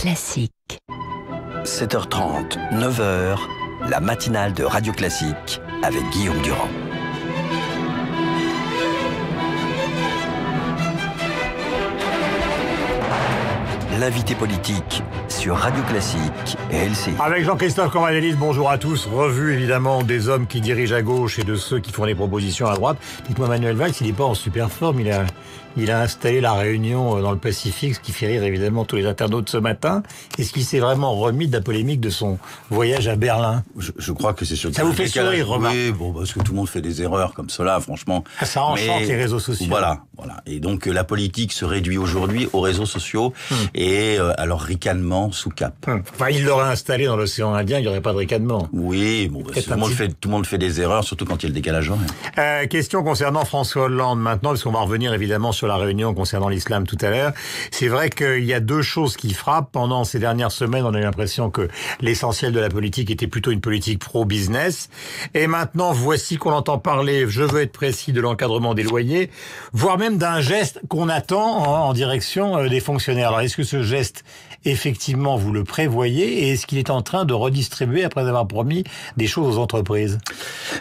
Classique. 7h30, 9h, la matinale de Radio Classique avec Guillaume Durand. L'invité politique sur Radio Classique et LCI. Avec Jean-Christophe Cambadélis. bonjour à tous. Revue évidemment des hommes qui dirigent à gauche et de ceux qui font les propositions à droite. Dites-moi, Manuel Valls, il n'est pas en super forme. Il a, il a installé la réunion euh, dans le Pacifique, ce qui fait rire évidemment tous les internautes ce matin. Est-ce qu'il s'est vraiment remis de la polémique de son voyage à Berlin je, crois que c'est sûr. Ça vous fait sourire, Romain Oui, bon, parce que tout le monde fait des erreurs comme cela, franchement. Ah, ça enchante les réseaux sociaux. Voilà, voilà. Et donc euh, la politique se réduit aujourd'hui aux réseaux sociaux hmm. et à leur ricanement sous cap. Hum. Enfin, il l'aurait installé dans l'océan Indien, il n'y aurait pas de ricanement. Oui, bon, bah, tout, le monde fait, tout le monde fait des erreurs, surtout quand il y a le décalage euh, question concernant François Hollande maintenant, parce qu'on va revenir évidemment sur la réunion concernant l'islam tout à l'heure. C'est vrai qu'il y a deux choses qui frappent. Pendant ces dernières semaines, on a eu l'impression que l'essentiel de la politique était plutôt une politique pro-business. Et maintenant, voici qu'on entend parler, je veux être précis, de l'encadrement des loyers, voire même d'un geste qu'on attend en direction euh, des fonctionnaires. Alors, est-ce que ce geste effectivement vous le prévoyez et est-ce qu'il est en train de redistribuer après avoir promis des choses aux entreprises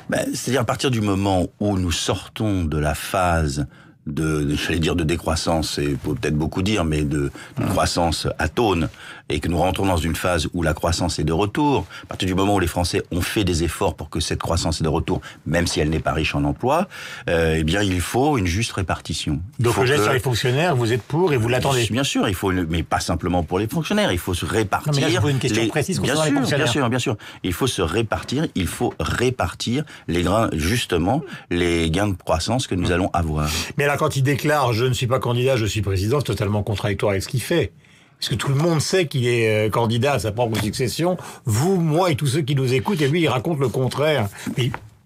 ben, C'est-à-dire à partir du moment où nous sortons de la phase de, j'allais dire de décroissance, c'est peut-être beaucoup dire, mais de, mmh. croissance croissance atone, et que nous rentrons dans une phase où la croissance est de retour, à partir du moment où les Français ont fait des efforts pour que cette croissance est de retour, même si elle n'est pas riche en emploi, euh, eh bien il faut une juste répartition. Donc le sur les fonctionnaires, vous êtes pour et vous l'attendez Bien sûr, il faut, mais pas simplement pour les fonctionnaires, il faut se répartir. Non, mais là, je une question précise bien fonctionnaires. bien sûr, bien sûr. Il faut se répartir, il faut répartir les grains, justement, les gains de croissance que nous mmh. allons avoir. Mais quand il déclare je ne suis pas candidat, je suis président, c'est totalement contradictoire avec ce qu'il fait. Parce que tout le monde sait qu'il est euh, candidat à sa propre succession. Vous, moi et tous ceux qui nous écoutent, et lui, il raconte le contraire.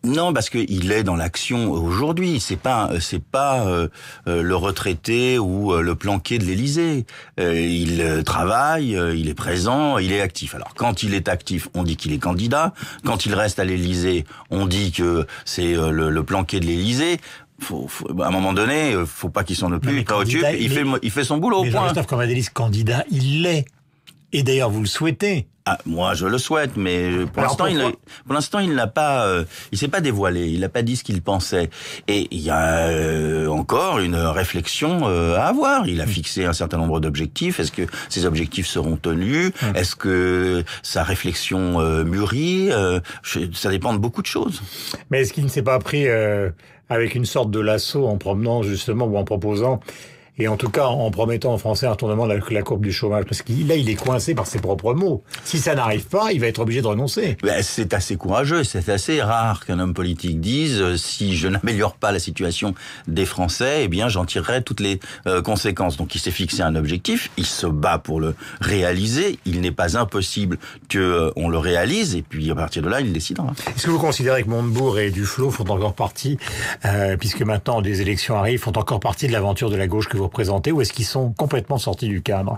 non, parce qu'il est dans l'action aujourd'hui. C'est pas, euh, c'est pas euh, le retraité ou le planqué de l'Élysée. il travaille, il est présent, il est actif. Alors quand il est actif, on dit qu'il est candidat. Quand il reste à l'Élysée, on dit que c'est le, planqué de l'Élysée faut, faut, bah, à un moment donné, euh, faut pas qu'il s'en occupe. Il, il, fait, il fait son boulot. Mais Jean-Christophe Cambadélis, candidat, il l'est. Et d'ailleurs, vous le souhaitez. Ah, moi, je le souhaite, mais pour l'instant, il, pour l'instant, il n'a pas, euh, il s'est pas dévoilé, il n'a pas dit ce qu'il pensait. Et il y a euh, encore une réflexion euh, à avoir. Il a mm. fixé un certain nombre d'objectifs. Est-ce que ces objectifs seront tenus mm. Est-ce que sa réflexion mûrit Ça dépend de beaucoup de choses. Mais est-ce qu'il ne s'est pas pris avec une sorte de lasso en promenant justement ou en proposant et en tout cas en promettant aux Français un tournement de la, courbe du chômage, parce que là, il est coincé par ses propres mots. Si ça n'arrive pas, il va être obligé de renoncer. Ben, c'est assez courageux, c'est assez rare qu'un homme politique dise euh, si je n'améliore pas la situation des Français, eh bien, j'en tirerai toutes les euh, conséquences. Donc, il s'est fixé un objectif, il se bat pour le réaliser. Il n'est pas impossible que euh, on le réalise, et puis à partir de là, il décidera. Est-ce que vous considérez que Montebourg et Duflo font encore partie, puisque maintenant des élections arrivent, font encore partie de l'aventure de la gauche que vous ou est-ce qu'ils sont complètement sortis du cadre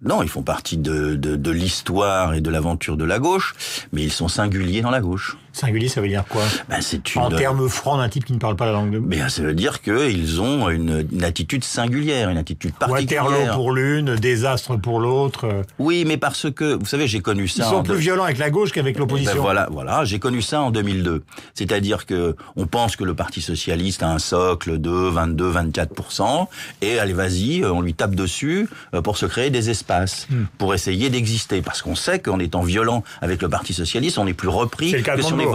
non, ils font partie de, de l'histoire et de l'aventure de la gauche, mais ils sont singuliers dans la gauche. Singulier, ça veut dire quoi bah, En termes francs d'un type qui ne parle pas la langue de ben, Ça veut dire qu'ils ont une, attitude singulière, une attitude particulière. Waterloo pour l'une, désastre pour l'autre. Euh. Oui, mais parce que, vous savez, j'ai connu ça... Ils sont plus violents avec la gauche qu'avec eh ben, l'opposition. voilà, voilà j'ai connu ça en 2002. C'est-à-dire que on pense que le Parti Socialiste a un socle de 22-24%, et allez, vas-y, euh, on lui tape dessus pour se créer des espaces, hmm. pour essayer d'exister. Parce qu'on sait qu'en étant violent avec le Parti Socialiste, on est plus repris que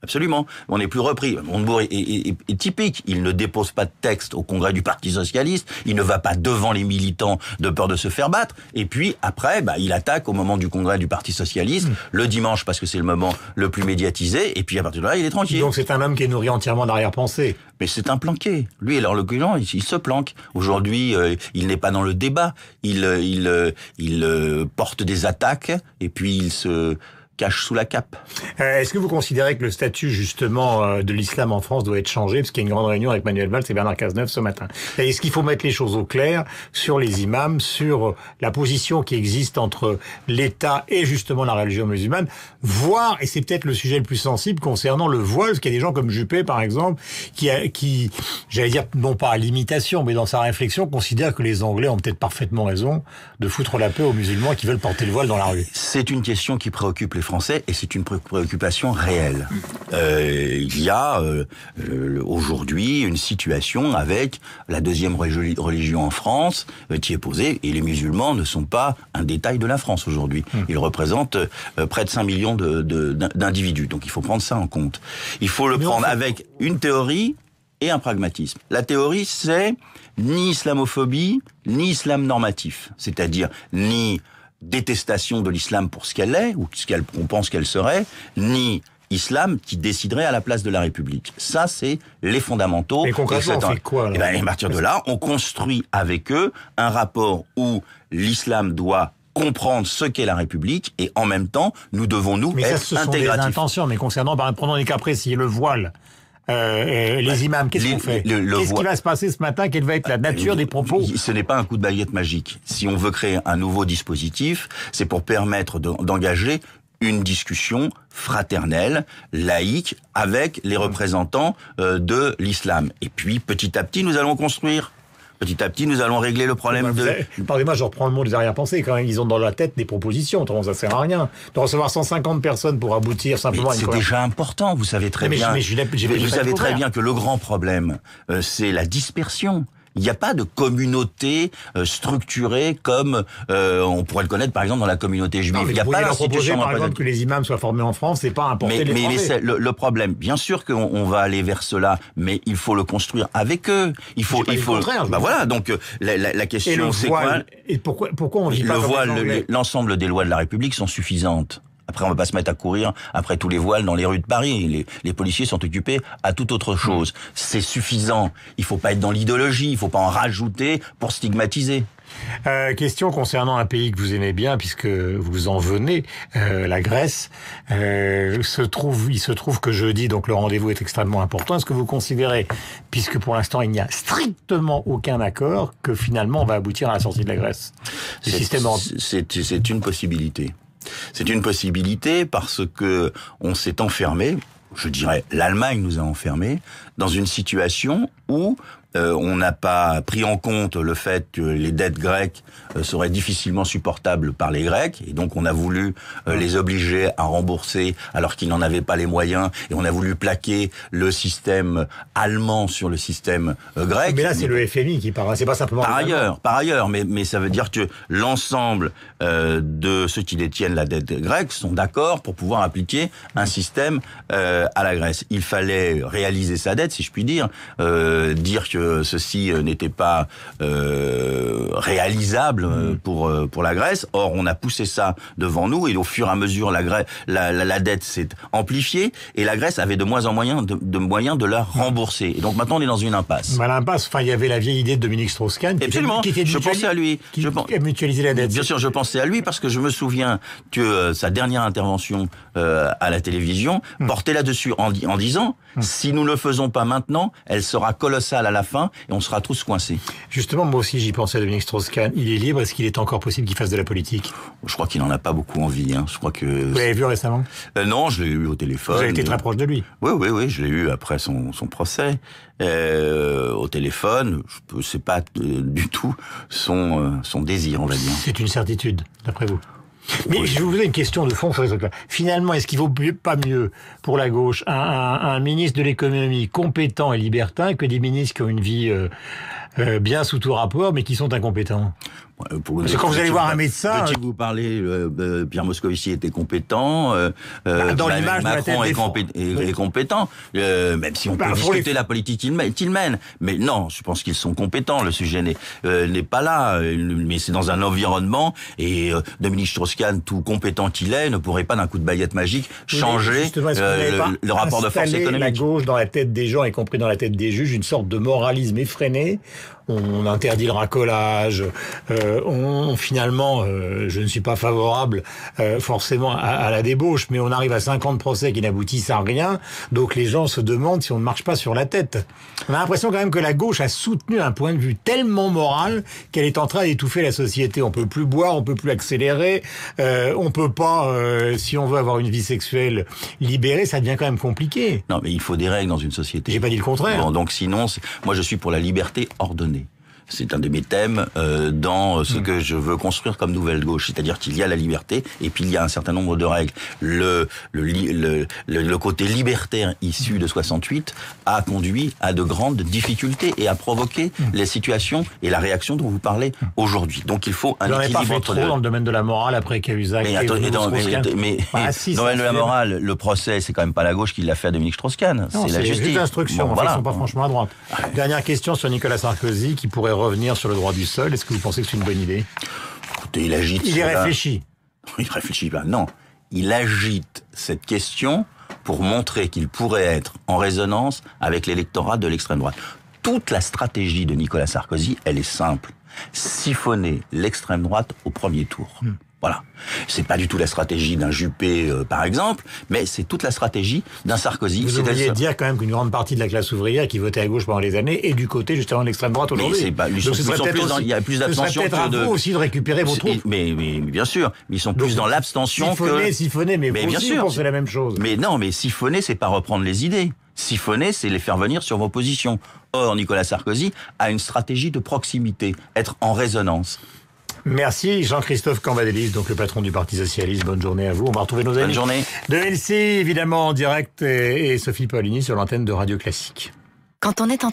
Absolument. On n'est plus repris. Montebourg est, typique. Il ne dépose pas de texte au congrès du Parti Socialiste. Il ne va pas devant les militants de peur de se faire battre. Et puis, après, bah, il attaque au moment du congrès du Parti Socialiste, hmm. le dimanche, parce que c'est le moment le plus médiatisé. Et puis, à partir de là, il est tranquille. Donc, c'est un homme qui est nourri entièrement d'arrière-pensée. Mais c'est un planqué. Lui, alors, le il, il se planque. Aujourd'hui, euh, il n'est pas dans le débat. Il, euh, euh, porte des attaques. Et puis, il se, cache sous la cape. Euh, est-ce que vous considérez que le statut justement euh, de l'islam en France doit être changé Parce qu'il y a une grande réunion avec Manuel Valls et Bernard Cazeneuve ce matin. Est-ce qu'il faut mettre les choses au clair sur les imams, sur la position qui existe entre l'État et justement la religion musulmane, voire, et c'est peut-être le sujet le plus sensible concernant le voile, parce qu'il y a des gens comme Juppé par exemple, qui, qui j'allais dire non pas à l'imitation, mais dans sa réflexion, considère que les Anglais ont peut-être parfaitement raison de foutre la paix aux musulmans qui veulent porter le voile dans la rue. C'est une question qui préoccupe les Français et c'est une préoccupation réelle. Mm. Euh, il y a euh, euh, aujourd'hui une situation avec la deuxième religion en France qui est posée et les musulmans ne sont pas un détail de la France aujourd'hui. Mm. Ils représentent près de 5 millions d'individus. Donc il faut prendre ça en compte. Il faut le prendre avec une théorie et un pragmatisme. La théorie, c'est ni islamophobie, ni islam normatif, c'est-à-dire ni détestation de l'islam pour ce qu'elle est, ou ce qu'on pense qu'elle serait, ni islam qui déciderait à la place de la République. Ça, c'est les fondamentaux. Et concrètement, on quoi Et eh ben, à partir de là, on construit avec eux un rapport où l'islam doit comprendre ce qu'est la République et en même temps, nous devons nous mais ça, ce sont Des intentions, mais concernant, prenons les cas le voile. Euh, euh, les ben, imams. Qu'est-ce qu'on fait Qu'est-ce qui va se passer ce matin Quelle va être la ah, nature des propos Ce n'est pas un coup de baguette magique. Si on veut créer un nouveau dispositif, c'est pour permettre d'engager une discussion fraternelle, laïque, avec les représentants euh, de l'islam. Et puis, petit à petit, nous allons construire Petit à petit, nous allons régler le problème bah, de... pardonnez-moi, je reprends le mot des arrière-pensées. Quand ils ont dans la tête des propositions. Autrement, ça sert à rien. De recevoir 150 personnes pour aboutir simplement à une C'est déjà important. Vous savez très bien. Mais je, vous savez très bien que le grand problème, euh, c'est la dispersion. Il n'y a pas de communauté euh, structurée comme euh, on pourrait le connaître par exemple dans la communauté juive. il n'y a pas l'institution. par exemple que les imams soient formés en France, c'est pas important. mais, mais, mais le, problème, bien sûr qu'on on va aller vers cela, mais il faut le construire avec eux. Il faut, il faut. Contraire, bah voilà, donc euh, la, la, la question c'est quoi Et pourquoi, pourquoi on vit pas le voile, l'ensemble des lois de la République sont suffisantes. Après, on va pas se mettre à courir après tous les voiles dans les rues de Paris. Les, policiers sont occupés à toute autre chose. C'est suffisant. Il faut pas être dans l'idéologie. Il faut pas en rajouter pour stigmatiser. Euh, question concernant un pays que vous aimez bien, puisque vous en venez, euh, la Grèce. Euh, se trouve, il se trouve que jeudi, donc le rendez-vous est extrêmement important. Est-ce que vous considérez, puisque pour l'instant il n'y a strictement aucun accord, que finalement on va aboutir à la sortie de la Grèce C'est une possibilité. C'est une possibilité parce que on s'est enfermé, je dirais l'Allemagne nous a enfermés, dans une situation où euh, on n'a pas pris en compte le fait que les dettes grecques euh, seraient difficilement supportables par les Grecs, et donc on a voulu euh, les obliger à rembourser alors qu'ils n'en avaient pas les moyens, et on a voulu plaquer le système allemand sur le système grec. Mais là, c'est le FMI qui parle, hein. c'est pas simplement. Par ailleurs, par ailleurs, mais, mais ça veut dire que l'ensemble de ceux qui détiennent la dette grecque sont d'accord pour pouvoir appliquer un système à la Grèce. Il fallait réaliser sa dette, si je puis dire, dire que euh, ceci euh, n'était pas euh, réalisable mm. pour pour la Grèce. Or, on a poussé ça devant nous et au fur et à mesure, la Grèce, la, la, dette s'est amplifiée et la Grèce avait de moins en moins de, de moyens de la rembourser. Et donc maintenant, on est dans une impasse. Mais l'impasse. Enfin, il y avait la vieille idée de Dominique Strauss-Kahn. qui était je pensais à lui. Qui, je la dette. Bien sûr, je pensais à lui parce que je me souviens que sa dernière intervention à la télévision mm. portait là-dessus en, en disant mm. si nous ne le faisons pas maintenant, elle sera colossale à la fin et on sera tous coincés. Justement, moi aussi j'y pensais, Dominique Strauss-Kahn. Il est libre, est-ce qu'il est encore possible qu'il fasse de la politique Je crois qu'il n'en a pas beaucoup envie. Hein. Je crois que... Vous l'avez vu récemment euh, Non, je l'ai eu au téléphone. Vous avez été très proche de lui Oui, oui, oui, je l'ai eu après son, son procès. Euh, au téléphone, je sais pas euh, du tout son, son désir, on va dire. C'est une certitude, d'après vous mais je vous ai une question de fond sur les autres. Finalement, est-ce qu'il vaut pas mieux pour la gauche un, ministre de l'économie compétent et libertin que des ministres qui ont une vie euh, euh, bien sous tout rapport, mais qui sont incompétents Parce que quand vous allez voir un médecin... Euh, vous parlez, euh, Pierre Moscovici était compétent, dans l'image Macron est, est, compétent, même si on bah, peut discuter la politique qu'il mène, Mais non, je pense qu'ils sont compétents, le sujet n'est pas là, mais c'est dans un environnement, et Dominique Strauss-Kahn, tout compétent qu'il est, ne pourrait pas d'un coup de baguette magique changer le, rapport de force économique. la gauche dans la tête des gens, y compris dans la tête des juges, une sorte de moralisme effréné on interdit le racolage, euh, on finalement, euh, je ne suis pas favorable euh, forcément à, la débauche, mais on arrive à 50 procès qui n'aboutissent à rien, donc les gens se demandent si on ne marche pas sur la tête. On a l'impression quand même que la gauche a soutenu un point de vue tellement moral qu'elle est en train d'étouffer la société. On peut plus boire, on peut plus accélérer, on peut pas, si on veut avoir une vie sexuelle libérée, ça devient quand même compliqué. Non, mais il faut des règles dans une société. J'ai pas dit le contraire. donc sinon, moi je suis pour la liberté hors pardonner c'est un de mes thèmes euh, dans ce hmm. que je veux construire comme nouvelle gauche, c'est-à-dire qu'il y a la liberté et puis il y a un certain nombre de règles. Le le, le, côté libertaire issu de 68 a conduit à de grandes difficultés et a provoqué hmm. les situations et la réaction dont vous parlez hmm. aujourd'hui. Donc il faut un équilibre pas fait trop dans le domaine de la morale après Cahuzac. Mais, et dans, mais, mais dans le domaine de la morale, le procès, c'est quand même pas la gauche qui l'a fait à Dominique Strauss-Kahn, c'est la justice. C'est bon, en sont pas franchement à droite. Dernière question sur Nicolas Sarkozy qui pourrait revenir sur le droit du sol. Est-ce que vous pensez que c'est une bonne idée Écoutez, il agite. Il y réfléchit. Il réfléchit pas. Ben non, il agite cette question pour montrer qu'il pourrait être en résonance avec l'électorat de l'extrême droite. Toute la stratégie de Nicolas Sarkozy, elle est simple. Siphonner l'extrême droite au premier tour. Hmm. Voilà. C'est pas du tout la stratégie d'un Juppé, euh, par exemple, mais c'est toute la stratégie d'un Sarkozy. Vous devriez dire quand même qu'une grande partie de la classe ouvrière qui votait à gauche pendant les années est du côté justement de l'extrême droite aujourd'hui. il y a plus d'abstention que de. aussi de récupérer vos troupes. Mais, mais, bien sûr, ils sont plus dans l'abstention que. Siphonner, mais, mais vous bien aussi, sûr. Vous la même chose. Mais non, mais siphonner, c'est pas reprendre les idées. Siphonner, c'est les faire venir sur vos positions. Or, Nicolas Sarkozy a une stratégie de proximité, être en résonance. Merci Jean-Christophe Cambadélis, donc le patron du Parti Socialiste. Bonne journée à vous. On va retrouver nos amis Bonne journée. de LC, évidemment, en direct, et Sophie Paulini sur l'antenne de Radio Classique. Quand on est